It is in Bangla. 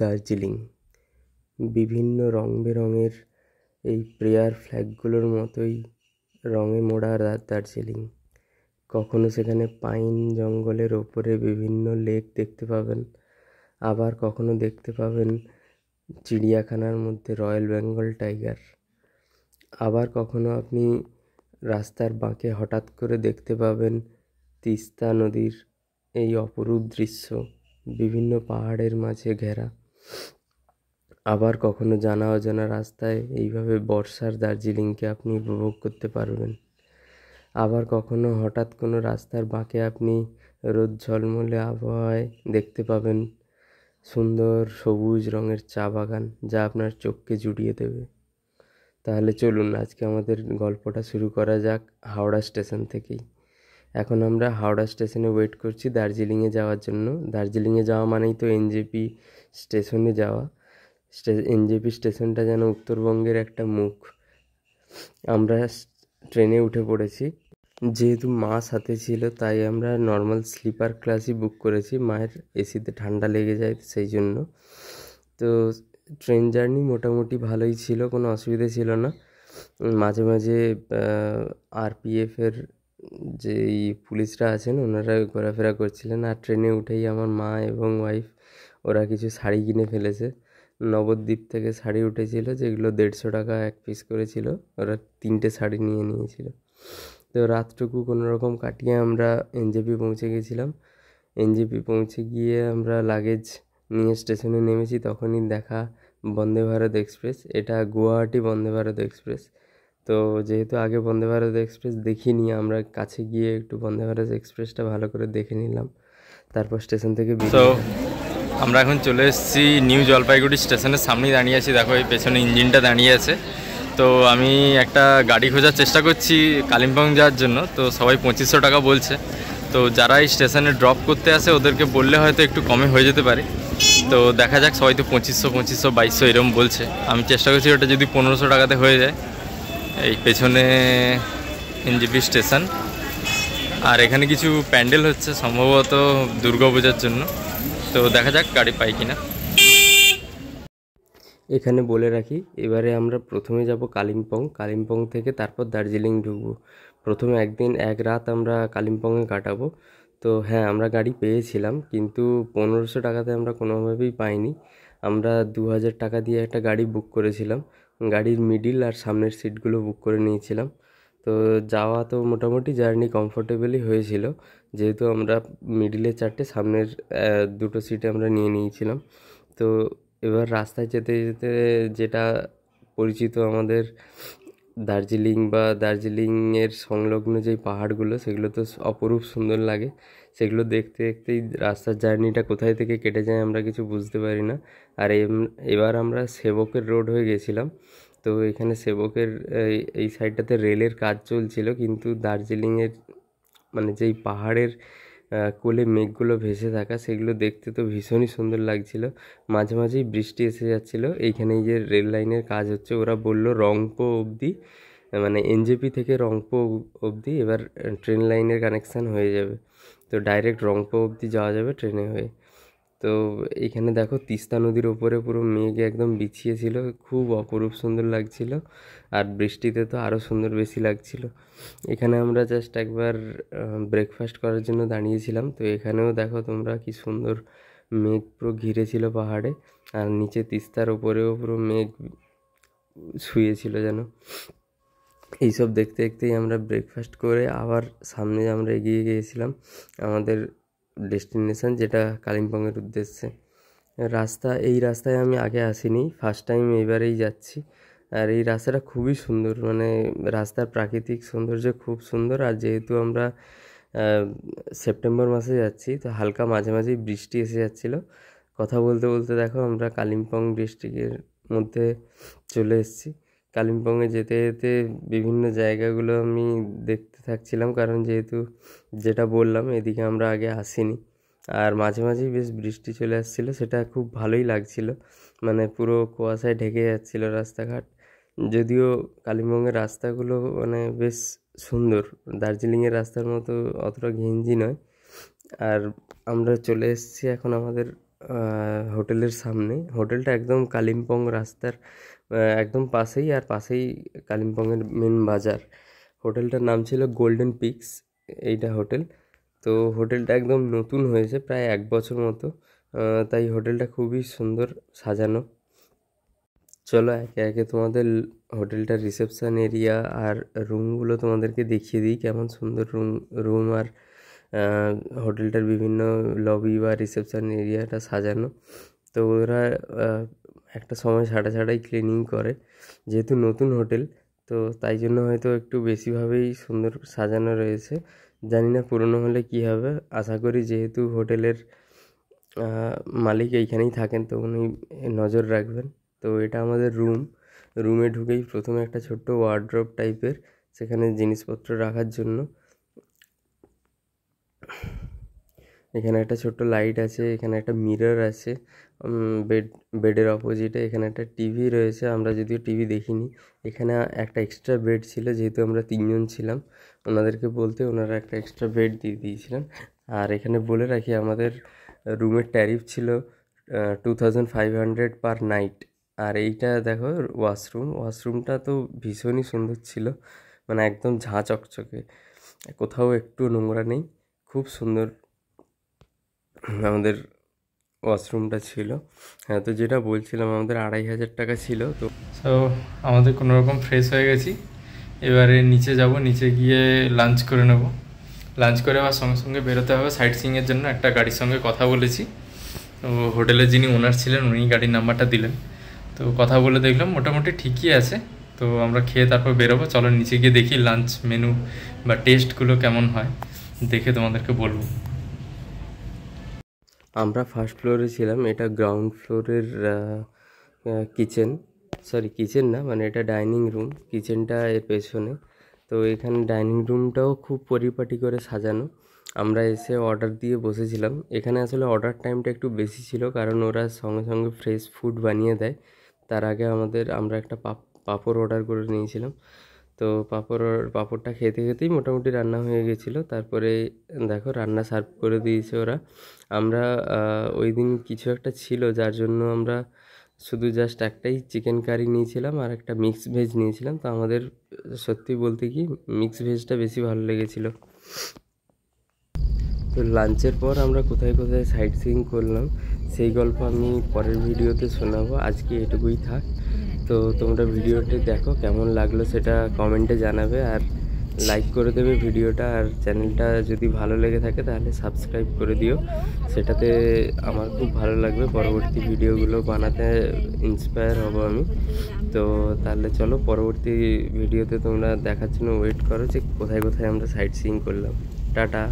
দার্জিলিং বিভিন্ন রং বেরঙের এই প্রেয়ার ফ্ল্যাগগুলোর মতোই রঙে মোড়া দার্জিলিং কখনো সেখানে পাইন জঙ্গলের ওপরে বিভিন্ন লেক দেখতে পাবেন আবার কখনো দেখতে পাবেন চিড়িয়াখানার মধ্যে রয়্যাল বেঙ্গল টাইগার আবার কখনো আপনি রাস্তার বাঁকে হঠাৎ করে দেখতে পাবেন তিস্তা নদীর এই অপরূপ দৃশ্য বিভিন্ন পাহাড়ের মাঝে ঘেরা আবার কখনো জানা অজানা রাস্তায় এইভাবে বর্ষার দার্জিলিংকে আপনি উপভোগ করতে পারবেন আবার কখনো হঠাৎ কোনো রাস্তার বাঁকে আপনি রোদ ঝলমলে আবহাওয়ায় দেখতে পাবেন সুন্দর সবুজ রঙের চা বাগান যা আপনার চোখকে জুড়িয়ে দেবে তাহলে চলুন আজকে আমাদের গল্পটা শুরু করা যাক হাওড়া স্টেশন থেকেই এখন আমরা হাওড়া স্টেশনে ওয়েট করছি দার্জিলিংয়ে যাওয়ার জন্য দার্জিলিংয়ে যাওয়া মানেই তো এনজেপি স্টেশনে যাওয়া এনজেপি স্টেশনটা যেন উত্তরবঙ্গের একটা মুখ আমরা ট্রেনে উঠে পড়েছি যেহেতু মা সাথে ছিল তাই আমরা নর্মাল স্লিপার ক্লাসই বুক করেছি মায়ের এসিতে ঠান্ডা লেগে যায় সেই জন্য তো ট্রেন জার্নি মোটামুটি ভালোই ছিল কোনো অসুবিধা ছিল না মাঝে মাঝে আরপিএফের যেই পুলিশরা আছেন ওনারা ঘোরাফেরা করছিলেন আর ট্রেনে উঠেই আমার মা এবং ওয়াইফ ওরা কিছু শাড়ি কিনে ফেলেছে নবদ্বীপ থেকে শাড়ি উঠেছিল যেগুলো দেড়শো টাকা এক পিস করেছিল ওরা তিনটে শাড়ি নিয়ে নিয়েছিল তো রাতটুকু কোনো রকম কাটিয়ে আমরা এনজেপি পৌঁছে গেছিলাম এনজেপি পৌঁছে গিয়ে আমরা লাগেজ নিয়ে স্টেশনে নেমেছি তখনই দেখা বন্দে ভারত এক্সপ্রেস এটা গুয়াহাটি বন্দে ভারত এক্সপ্রেস তো যেহেতু আগে বন্দে ভারত এক্সপ্রেস দেখিনি আমরা কাছে গিয়ে একটু বন্দে ভারত এক্সপ্রেসটা ভালো করে দেখে নিলাম তারপর স্টেশন থেকে আমরা এখন চলে এসেছি নিউ জলপাইগুড়ি স্টেশনের সামনে দাঁড়িয়ে আছি দেখো এই পেছনে ইঞ্জিনটা দাঁড়িয়ে আছে তো আমি একটা গাড়ি খোঁজার চেষ্টা করছি কালিম্পং যাওয়ার জন্য তো সবাই পঁচিশশো টাকা বলছে তো যারা এই স্টেশনে ড্রপ করতে আসে ওদেরকে বললে হয়তো একটু কমে হয়ে যেতে পারে তো দেখা যাক সবাই তো পঁচিশশো পঁচিশশো বাইশশো এরম বলছে আমি চেষ্টা করছি ওটা যদি পনেরোশো টাকাতে হয়ে যায় এই পেছনে এনজিপি স্টেশন আর এখানে কিছু প্যান্ডেল হচ্ছে সম্ভবত দুর্গাপূজার জন্য তো দেখা যাক গাড়ি পাই কিনা এখানে বলে রাখি এবারে আমরা প্রথমে যাব কালিম্পং কালিম্পং থেকে তারপর দার্জিলিং ঢুকবো প্রথমে একদিন এক রাত আমরা কালিম্পংয়ে কাটাবো তো হ্যাঁ আমরা গাড়ি পেয়েছিলাম কিন্তু পনেরোশো টাকাতে আমরা কোনোভাবেই পাইনি আমরা দু হাজার টাকা দিয়ে একটা গাড়ি বুক করেছিলাম গাড়ির মিডিল আর সামনের সিটগুলো বুক করে নিয়েছিলাম তো যাওয়া তো মোটামুটি জার্নি কমফোর্টেবলই হয়েছিল যেহেতু আমরা মিডিলে চারটে সামনের দুটো সিটে আমরা নিয়ে নিয়েছিলাম তো এবার রাস্তায় যেতে যেতে যেটা পরিচিত আমাদের দার্জিলিং বা দার্জিলিংয়ের সংলগ্ন যে পাহাড়গুলো সেগুলো তো অপরূপ সুন্দর লাগে সেগুলো দেখতে দেখতেই রাস্তার জার্নিটা কোথায় থেকে কেটে যায় আমরা কিছু বুঝতে পারি না আর এবার আমরা সেবকের রোড হয়ে গেছিলাম তো এখানে সেবকের এই সাইডটাতে রেলের কাজ চলছিল কিন্তু দার্জিলিংয়ের মানে যেই পাহাড়ের কোলে মেঘগুলো ভেসে থাকা সেগুলো দেখতে তো ভীষণই সুন্দর লাগছিল মাঝে মাঝেই বৃষ্টি এসে যাচ্ছিলো এইখানে যে রেল লাইনের কাজ হচ্ছে ওরা বলল রংপো অবধি মানে এনজেপি থেকে রংপো অবধি এবার ট্রেন লাইনের কানেকশান হয়ে যাবে তো ডাইরেক্ট রংপো অবধি যাওয়া যাবে ট্রেনে হয়ে তো এখানে দেখো তিস্তা নদীর ওপরে পুরো মেঘ একদম বিছিয়ে ছিল খুব অপরূপ সুন্দর লাগছিল আর বৃষ্টিতে তো আরও সুন্দর বেশি লাগছিল এখানে আমরা জাস্ট একবার ব্রেকফাস্ট করার জন্য দাঁড়িয়েছিলাম তো এখানেও দেখো তোমরা কি সুন্দর মেঘ পুরো ঘিরেছিল পাহাড়ে আর নিচে তিস্তার ওপরেও পুরো মেঘ শুয়েছিল যেন এইসব দেখতে দেখতেই আমরা ব্রেকফাস্ট করে আবার সামনে আমরা এগিয়ে গিয়েছিলাম আমাদের ডেস্টিনেশান যেটা কালিম্পংয়ের উদ্দেশ্যে রাস্তা এই রাস্তায় আমি আগে আসিনি ফার্স্ট টাইম এইবারেই যাচ্ছি আর এই রাস্তাটা খুবই সুন্দর মানে রাস্তার প্রাকৃতিক সৌন্দর্য খুব সুন্দর আর যেহেতু আমরা সেপ্টেম্বর মাসে যাচ্ছি তো হালকা মাঝে মাঝেই বৃষ্টি এসে যাচ্ছিলো কথা বলতে বলতে দেখো আমরা কালিম্পং ডিস্ট্রিক্টের মধ্যে চলে এসেছি কালিম্পংয়ে যেতে যেতে বিভিন্ন জায়গাগুলো আমি দেখতে থাকছিলাম কারণ যেহেতু যেটা বললাম এদিকে আমরা আগে আসিনি আর মাঝে মাঝেই বেশ বৃষ্টি চলে আসছিল সেটা খুব ভালোই লাগছিল মানে পুরো কুয়াশায় ঢেকে যাচ্ছিল রাস্তাঘাট যদিও কালিম্পংয়ের রাস্তাগুলো মানে বেশ সুন্দর দার্জিলিংয়ের রাস্তার মতো অতটা ঘিঞ্জি নয় আর আমরা চলে এসেছি এখন আমাদের হোটেলের সামনে হোটেলটা একদম কালিম্পং রাস্তার একদম পাশেই আর পাশেই কালিম্পংয়ের মেন বাজার হোটেলটার নাম ছিল গোল্ডেন পিক্স এইটা হোটেল তো হোটেলটা একদম নতুন হয়েছে প্রায় এক বছর মতো তাই হোটেলটা খুবই সুন্দর সাজানো চলো একে একে তোমাদের হোটেলটার রিসেপশান এরিয়া আর রুমগুলো তোমাদেরকে দেখিয়ে দিই কেমন সুন্দর রুম রুম আর হোটেলটার বিভিন্ন লবি বা রিসেপশান এরিয়াটা সাজানো তো ওরা একটা সময় ছাড়া ছাড়াই ক্লিনিং করে যেহেতু নতুন হোটেল তো তাই জন্য হয়তো একটু বেশিভাবেই সুন্দর সাজানো রয়েছে জানি না পুরনো হলে কি হবে আশা করি যেহেতু হোটেলের মালিক এইখানেই থাকেন তো উনি নজর রাখবেন তো এটা আমাদের রুম রুমে ঢুকেই প্রথমে একটা ছোট্ট ওয়ার্ড্রপ টাইপের সেখানে জিনিসপত্র রাখার জন্য এখানে একটা ছোট্ট লাইট আছে এখানে একটা মিরর আছে বেড বেডের অপোজিটে এখানে একটা টিভি রয়েছে আমরা যদিও টিভি দেখিনি এখানে একটা এক্সট্রা বেড ছিল যেহেতু আমরা তিনজন ছিলাম ওনাদেরকে বলতে ওনারা একটা এক্সট্রা বেড দিয়ে দিয়েছিলেন আর এখানে বলে রাখি আমাদের রুমের ট্যারিফ ছিল two thousand five hundred per night আর এইটা দেখো ওয়াশরুম ওয়াশরুমটা তো ভীষণই সুন্দর ছিল মানে একদম ঝাঁ চকচকে কোথাও একটু নোংরা নেই খুব সুন্দর আমাদের ওয়াশরুমটা ছিল হ্যাঁ তো যেটা বলছিলাম আমাদের আড়াই হাজার টাকা ছিল তো সো আমাদের কোনো রকম ফ্রেশ হয়ে গেছি এবারে নিচে যাব নিচে গিয়ে লাঞ্চ করে নেব লাঞ্চ করে আবার সঙ্গে সঙ্গে বেরোতে হবে সাইট সিংয়ের জন্য একটা গাড়ির সঙ্গে কথা বলেছি তো হোটেলের যিনি ওনার ছিলেন উনি গাড়ির নাম্বারটা দিলেন তো কথা বলে দেখলাম মোটামুটি ঠিকই আছে তো আমরা খেয়ে তারপর বেরোবো চলো নিচে গিয়ে দেখি লাঞ্চ মেনু বা টেস্টগুলো কেমন হয় দেখে তোমাদেরকে বলবো আমরা ফার্স্ট ফ্লোরে ছিলাম এটা গ্রাউন্ড ফ্লোরের কিচেন সরি কিচেন না মানে এটা ডাইনিং রুম কিচেনটা এর পেছনে তো এখানে ডাইনিং রুমটাও খুব পরিপাটি করে সাজানো আমরা এসে অর্ডার দিয়ে বসেছিলাম এখানে আসলে অর্ডার টাইমটা একটু বেশি ছিল কারণ ওরা সঙ্গে সঙ্গে ফ্রেশ ফুড বানিয়ে দেয় তার আগে আমাদের আমরা একটা পাপ পাপড় অর্ডার করে নিয়েছিলাম তো পাঁপড় পাঁপড়টা খেতে খেতেই মোটামুটি রান্না হয়ে গেছিলো তারপরে দেখো রান্না সার্ভ করে দিয়েছে ওরা আমরা ওই দিন কিছু একটা ছিল যার জন্য আমরা শুধু জাস্ট একটাই চিকেন কারি নিয়েছিলাম আর একটা মিক্স ভেজ নিয়েছিলাম তো আমাদের সত্যি বলতে কি মিক্স ভেজটা বেশি ভালো লেগেছিলো তো লাঞ্চের পর আমরা কোথায় কোথায় সাইট সিইং করলাম সেই গল্প আমি পরের ভিডিওতে শোনাবো আজকে এটুকুই থাক তো তোমরা ভিডিওটি দেখো কেমন লাগলো সেটা কমেন্টে জানাবে আর লাইক করে দেবে ভিডিওটা আর চ্যানেলটা যদি ভালো লেগে থাকে তাহলে সাবস্ক্রাইব করে দিও সেটাতে আমার খুব ভালো লাগবে পরবর্তী ভিডিওগুলো বানাতে ইন্সপায়ার হব আমি তো তাহলে চলো পরবর্তী ভিডিওতে তোমরা দেখার জন্য ওয়েট করো যে কোথায় কোথায় আমরা সাইট সিইং করলাম টাটা